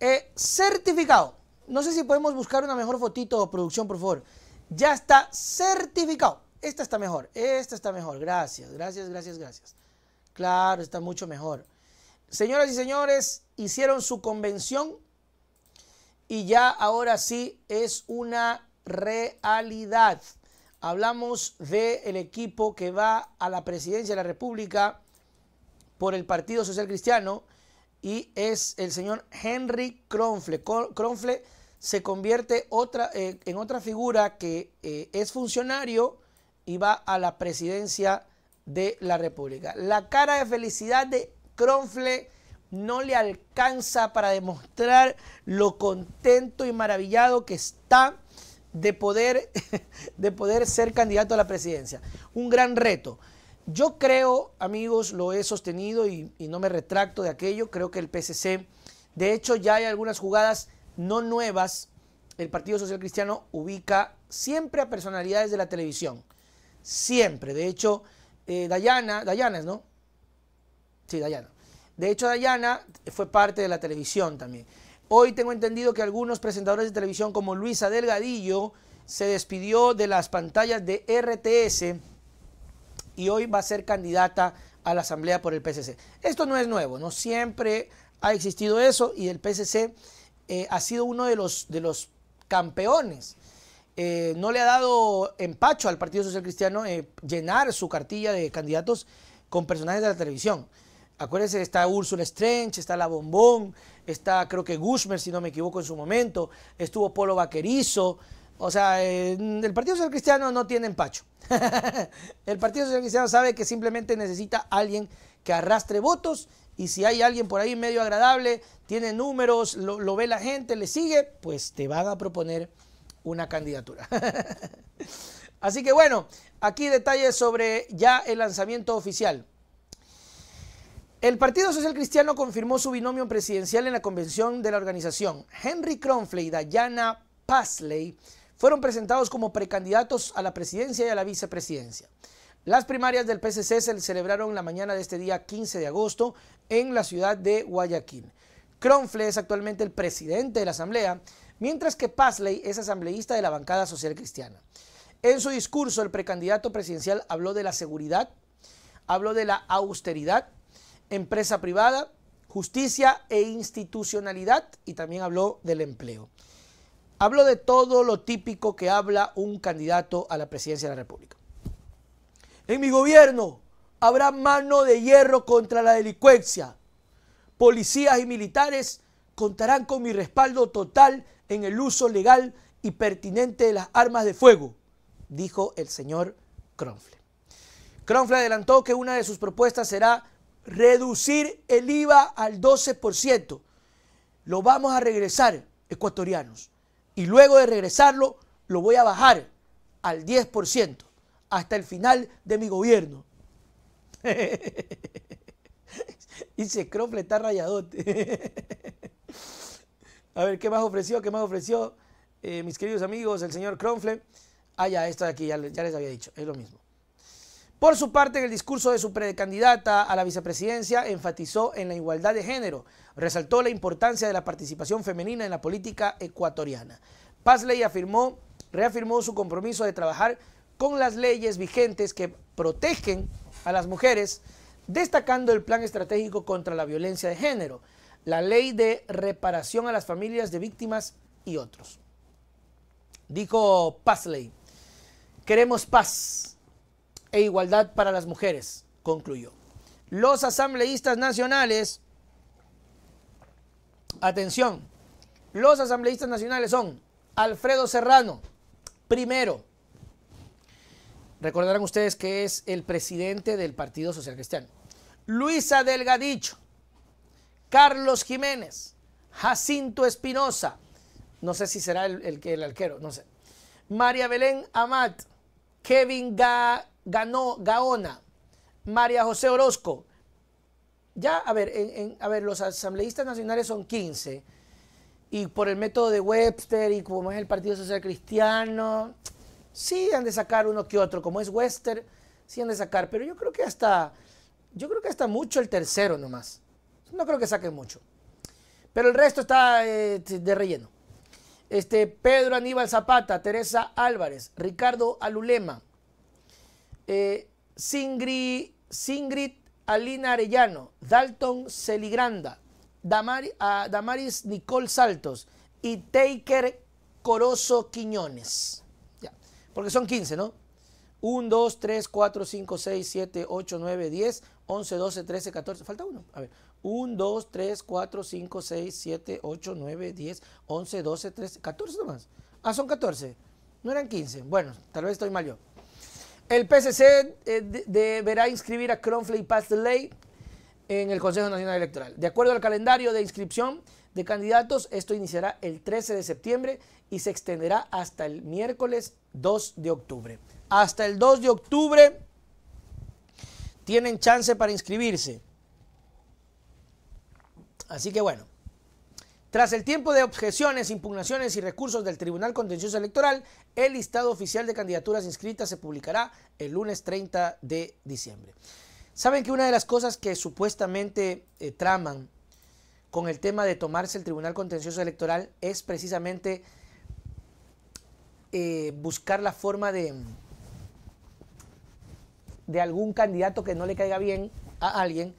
Eh, certificado. No sé si podemos buscar una mejor fotito o producción, por favor. Ya está certificado. Esta está mejor, esta está mejor. Gracias, gracias, gracias, gracias. Claro, está mucho mejor. Señoras y señores, hicieron su convención y ya ahora sí es una realidad. Hablamos del equipo que va a la presidencia de la República por el Partido Social Cristiano y es el señor Henry Kronfle. Kronfle se convierte otra, eh, en otra figura que eh, es funcionario y va a la presidencia de la República. La cara de felicidad de cronfle no le alcanza para demostrar lo contento y maravillado que está de poder, de poder ser candidato a la presidencia. Un gran reto. Yo creo, amigos, lo he sostenido y, no me retracto de aquello, creo que el PCC, de hecho ya hay algunas jugadas no nuevas, el Partido Social Cristiano ubica siempre a personalidades de la televisión, siempre, de hecho, eh, Dayana, Dayana ¿no? Sí, Dayana. De hecho, Dayana fue parte de la televisión también. Hoy tengo entendido que algunos presentadores de televisión como Luisa Delgadillo se despidió de las pantallas de RTS y hoy va a ser candidata a la Asamblea por el PCC. Esto no es nuevo, ¿no? Siempre ha existido eso y el PCC eh, ha sido uno de los, de los campeones. Eh, no le ha dado empacho al Partido Social Cristiano eh, llenar su cartilla de candidatos con personajes de la televisión. Acuérdense, está Ursula Strench, está La Bombón, está creo que Gushmer, si no me equivoco en su momento, estuvo Polo Vaquerizo, o sea, eh, el Partido Social Cristiano no tiene empacho. el Partido Social Cristiano sabe que simplemente necesita alguien que arrastre votos y si hay alguien por ahí medio agradable, tiene números, lo, ve la gente, le sigue, pues te van a proponer una candidatura. Así que bueno, aquí detalles sobre ya el lanzamiento oficial. El Partido Social Cristiano confirmó su binomio presidencial en la convención de la organización. Henry Cronfley y Dayana Pasley fueron presentados como precandidatos a la presidencia y a la vicepresidencia. Las primarias del PCC se celebraron la mañana de este día 15 de agosto en la ciudad de Guayaquil. Cronfle es actualmente el presidente de la Asamblea, mientras que Pasley es asambleísta de la bancada social cristiana. En su discurso, el precandidato presidencial habló de la seguridad, habló de la austeridad, empresa privada, justicia e institucionalidad y también habló del empleo. Hablo de todo lo típico que habla un candidato a la presidencia de la República. En mi gobierno habrá mano de hierro contra la delincuencia. Policías y militares contarán con mi respaldo total en el uso legal y pertinente de las armas de fuego, dijo el señor Kronfle. Kronfle adelantó que una de sus propuestas será reducir el IVA al 12%. Lo vamos a regresar, ecuatorianos y luego de regresarlo lo voy a bajar al 10% hasta el final de mi gobierno. Dice Crofle está rayadote. a ver, ¿qué más ofreció? ¿Qué más ofreció? Eh, mis queridos amigos, el señor Cronfle. Ah, ya, esto de aquí, ya les había dicho, es lo mismo. Por su parte, en el discurso de su precandidata a la vicepresidencia, enfatizó en la igualdad de género, resaltó la importancia de la participación femenina en la política ecuatoriana. Pazley afirmó, reafirmó su compromiso de trabajar con las leyes vigentes que protegen a las mujeres, destacando el Plan Estratégico contra la Violencia de Género, la Ley de Reparación a las Familias de Víctimas y otros. Dijo Pazley, queremos paz e igualdad para las mujeres, concluyó. Los asambleístas nacionales, atención, los asambleístas nacionales son Alfredo Serrano, primero. Recordarán ustedes que es el presidente del Partido Social Cristiano. Luisa Delgadicho, Carlos Jiménez, Jacinto Espinosa, no sé si será el, el, el, no sé. María Belén Amat, Kevin Ga ganó Gaona, María José Orozco. Ya, a ver, a ver, los asambleístas nacionales son 15. Y por el método de Webster y como es el Partido Social Cristiano, sí han de sacar uno que otro. Como es Webster, sí han de sacar. Pero yo creo que hasta, yo creo que hasta mucho el tercero nomás. No creo que saquen mucho. Pero el resto está eh, de relleno. Este, Pedro Aníbal Zapata, Teresa Álvarez, Ricardo Alulema, eh, Singri, Singrid Alina Arellano, Dalton Celigranda, ah, Damaris Nicole Saltos y Taker Corozo Quiñones. Ya, porque son 15, ¿no? 1, 2, 3, 4, 5, 6, 7, 8, 9, 10, 11, 12, 13, 14. Falta uno. A ver. 1, 2, 3, 4, 5, 6, 7, 8, 9, 10, 11, 12, 13, 14 nomás. Ah, son 14. No eran 15. Bueno, tal vez estoy mal yo. El PCC eh, deberá inscribir a Cronfley y Ley en el Consejo Nacional Electoral. De acuerdo al calendario de inscripción de candidatos, esto iniciará el 13 de septiembre y se extenderá hasta el miércoles 2 de octubre. Hasta el 2 de octubre tienen chance para inscribirse. Así que bueno, tras el tiempo de objeciones, impugnaciones y recursos del Tribunal Contencioso Electoral, el listado oficial de candidaturas inscritas se publicará el lunes 30 de diciembre. Saben que una de las cosas que supuestamente eh, traman con el tema de tomarse el Tribunal Contencioso Electoral es precisamente eh, buscar la forma de, de algún candidato que no le caiga bien a alguien,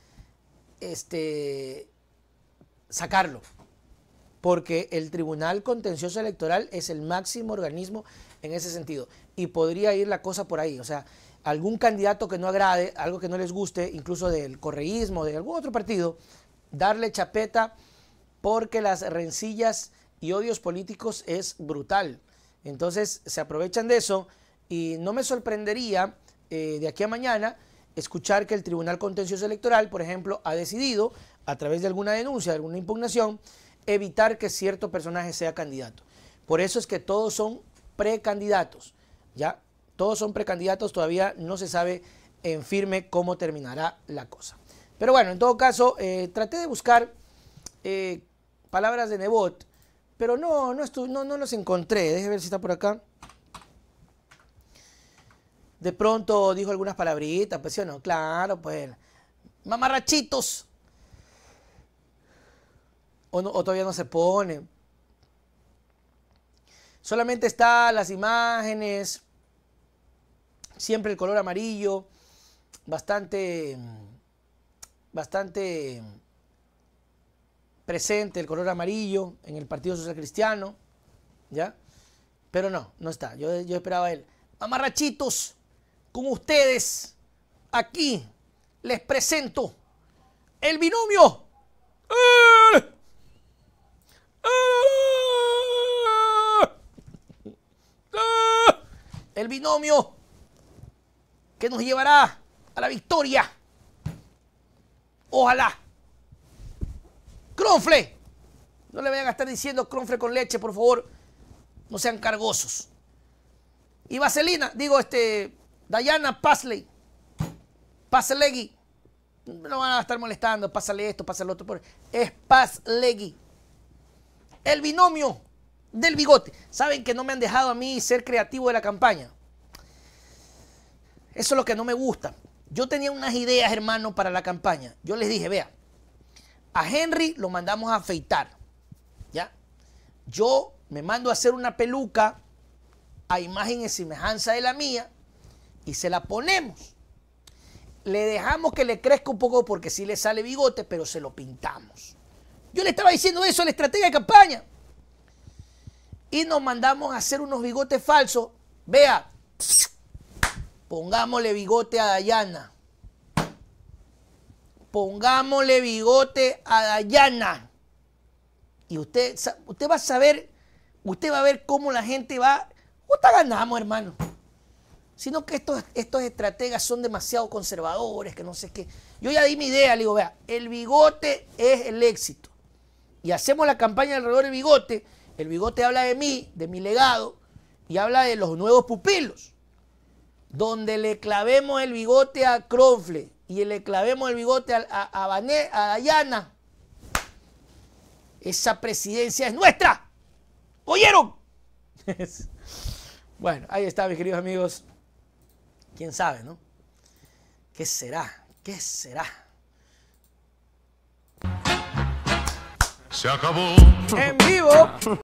este, sacarlo porque el Tribunal Contencioso Electoral es el máximo organismo en ese sentido. Y podría ir la cosa por ahí. O sea, algún candidato que no agrade, algo que no les guste, incluso del correísmo, de algún otro partido, darle chapeta porque las rencillas y odios políticos es brutal. Entonces se aprovechan de eso y no me sorprendería eh, de aquí a mañana escuchar que el Tribunal Contencioso Electoral, por ejemplo, ha decidido, a través de alguna denuncia, de alguna impugnación, evitar que cierto personaje sea candidato. Por eso es que todos son precandidatos. Ya, todos son precandidatos, todavía no se sabe en firme cómo terminará la cosa. Pero bueno, en todo caso, eh, traté de buscar eh, palabras de Nebot, pero no, no, no, no los encontré. Déjeme ver si está por acá. De pronto dijo algunas palabritas, pues sí no, claro, pues. Mamarrachitos, o, todavía no se pone. Solamente está las imágenes, siempre el color amarillo, bastante, bastante presente el color amarillo en el Partido Social Cristiano, ¿ya? Pero no, no está. Yo, yo esperaba él. Amarrachitos, con ustedes, aquí les presento el binomio. ¡Eh! El binomio que nos llevará a la victoria. Ojalá. Cronfle. No le vayan a estar diciendo cronfle con leche, por favor. No sean cargosos. Y Vaselina, digo, este, Dayana Pasley. y No van a estar molestando, pásale esto, pásale otro. Es Pazlegui el binomio del bigote. Saben que no me han dejado a mí ser creativo de la campaña. Eso es lo que no me gusta. Yo tenía unas ideas, hermano, para la campaña. Yo les dije, vea, a Henry lo mandamos a afeitar. ¿Ya? Yo me mando a hacer una peluca a imagen y semejanza de la mía y se la ponemos. Le dejamos que le crezca un poco porque sí le sale bigote, pero se lo pintamos. Yo le estaba diciendo eso a la estratega de campaña. Y nos mandamos a hacer unos bigotes falsos. Vea, pongámosle bigote a Dayana. Pongámosle bigote a Dayana. Y usted, usted va a saber, usted va a ver cómo la gente va. Usted ganamos, hermano. Sino que estos, estos estrategas son demasiado conservadores, que no sé qué. Yo ya di mi idea, le digo, vea, el bigote es el éxito y hacemos la campaña alrededor del bigote, el bigote habla de mí, de mi legado, y habla de los nuevos pupilos. Donde le clavemos el bigote a Cronfle y le clavemos el bigote a, a, a Dayana, esa presidencia es nuestra. ¿Oyeron? bueno, ahí está, mis queridos amigos. ¿Quién sabe, no? ¿Qué será? ¿Qué será? Se acabó. En vivo.